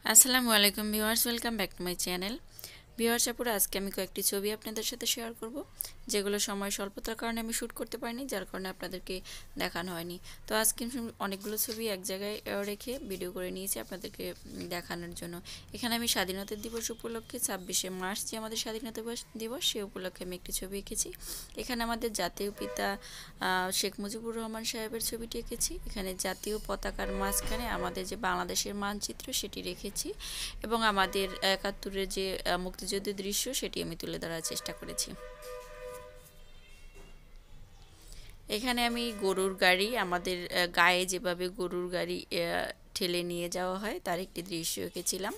Assalamualaikum viewers, welcome back to my channel. Viewers আপুরা আজকে আমি কয়েকটি ছবি আপনাদের সাথে শেয়ার করব যেগুলো সময় স্বল্পতার কারণে আমি শ্যুট করতে পারিনি যার কারণে আপনাদেরকে দেখানো হয়নি তো আজকে অনেকগুলো ছবি এক জায়গায় রেখে ভিডিও করে নিয়েছি আপনাদেরকে দেখানোর জন্য এখানে আমি স্বাধীনতা দিবস উপলক্ষে ছাব্বিশে মার্চ যে আমাদের স্বাধীনতা দিবস সে উপলক্ষে আমি একটি ছবি এঁকেছি এখানে আমাদের জাতীয় পিতা শেখ মুজিবুর রহমান সাহেবের ছবিটি এঁকেছি এখানে জাতীয় পতাকার মাঝখানে আমাদের যে বাংলাদেশের মানচিত্র সেটি রেখেছি এবং আমাদের একাত্তরের যে মুক্তি সৌন্দর্য দৃশ্য সেটি আমি তুলে ধরার চেষ্টা করেছি এখানে আমি গরুর গাড়ি আমাদের গায়ে যেভাবে গরুর গাড়ি ঠেলে নিয়ে যাওয়া হয় তার একটি দৃশ্য এঁকেছিলাম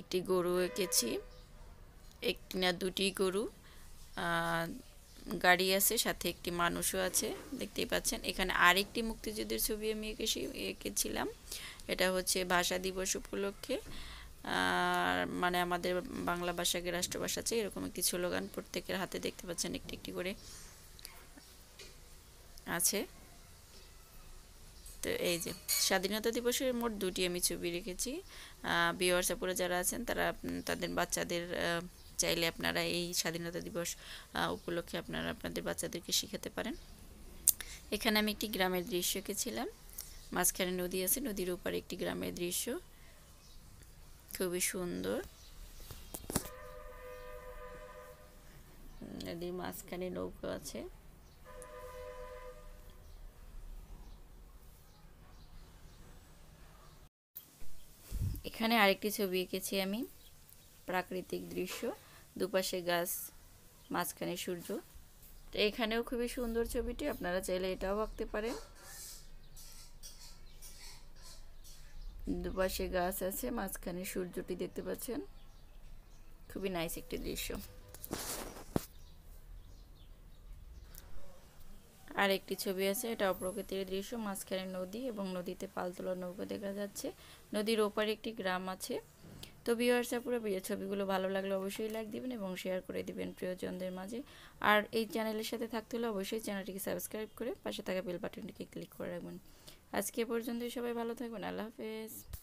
একটি গরু এঁকেছি একটি না দুটি গরু গাড়ি আছে সাথে একটি মানুষও আছে দেখতেই পাচ্ছেন এখানে আরেকটি মুক্তিযুদ্ধের ছবি আমি এঁকেছি এঁকেছিলাম এটা হচ্ছে ভাষা দিবস উপলক্ষে আর মানে আমাদের বাংলা ভাষাকে রাষ্ট্রভাষা আছে এরকম একটি স্লোগান প্রত্যেকের হাতে দেখতে পাচ্ছেন একটি একটি করে আছে তো এই যে স্বাধীনতা দিবসের মোট দুটি আমি ছবি রেখেছি বিওয়ার্সাপুরে যারা আছেন তারা তাদের বাচ্চাদের চাইলে আপনারা এই স্বাধীনতা দিবস উপলক্ষে আপনারা আপনাদের বাচ্চাদেরকে শিখাতে পারেন এখানে আমি একটি গ্রামের দৃশ্য এঁকেছিলাম মাঝখানে নদী আছে নদীর উপর একটি গ্রামের দৃশ্য খুবই সুন্দর নদীর মাঝখানে নৌকো আছে এখানে আরেকটি ছবি এঁকেছি আমি প্রাকৃতিক দৃশ্য দুপাশে গাছ মাঝখানে সূর্য তো এখানেও খুবই সুন্দর ছবিটি আপনারা চাইলে এটাও আঁকতে পারেন দুপাশে গাছ আছে মাঝখানে সূর্যটি দেখতে পাচ্ছেন খুবই নাইস একটি দৃশ্য আর একটি ছবি আছে এটা অপ্রকৃতির দৃশ্য মাঝখানে নদী এবং নদীতে পালতোলা নৌকা দেখা যাচ্ছে নদীর ওপারে একটি গ্রাম আছে তো ভিউয়ার্স পুরো বিয়ের ছবিগুলো ভালো লাগলে অবশ্যই লাইক দিবেন এবং শেয়ার করে দিবেন প্রিয়জনদের মাঝে আর এই চ্যানেলের সাথে থাকতে হলে অবশ্যই চ্যানেলটিকে সাবস্ক্রাইব করে পাশে থাকা বেল বাটনটিকে ক্লিক করে রাখবেন আজকে পর্যন্তই সবাই ভালো থাকবেন আল্লাহ হাফেজ